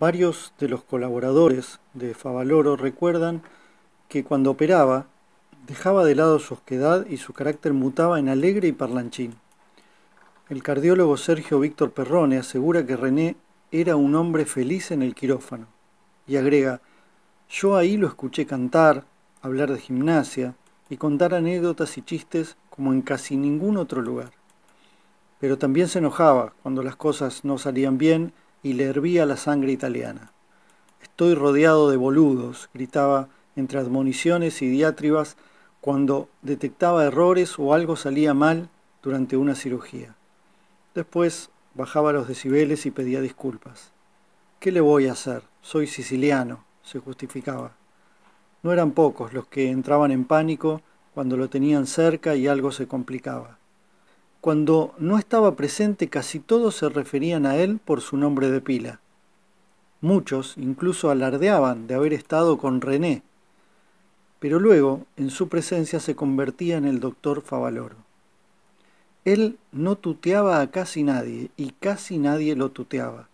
Varios de los colaboradores de Favaloro recuerdan que cuando operaba dejaba de lado su osquedad y su carácter mutaba en alegre y parlanchín. El cardiólogo Sergio Víctor Perrone asegura que René era un hombre feliz en el quirófano y agrega, yo ahí lo escuché cantar, hablar de gimnasia y contar anécdotas y chistes como en casi ningún otro lugar. Pero también se enojaba cuando las cosas no salían bien y le hervía la sangre italiana. Estoy rodeado de boludos, gritaba entre admoniciones y diátribas cuando detectaba errores o algo salía mal durante una cirugía. Después bajaba los decibeles y pedía disculpas. ¿Qué le voy a hacer? Soy siciliano, se justificaba. No eran pocos los que entraban en pánico cuando lo tenían cerca y algo se complicaba. Cuando no estaba presente casi todos se referían a él por su nombre de pila. Muchos incluso alardeaban de haber estado con René, pero luego en su presencia se convertía en el doctor Favaloro. Él no tuteaba a casi nadie y casi nadie lo tuteaba.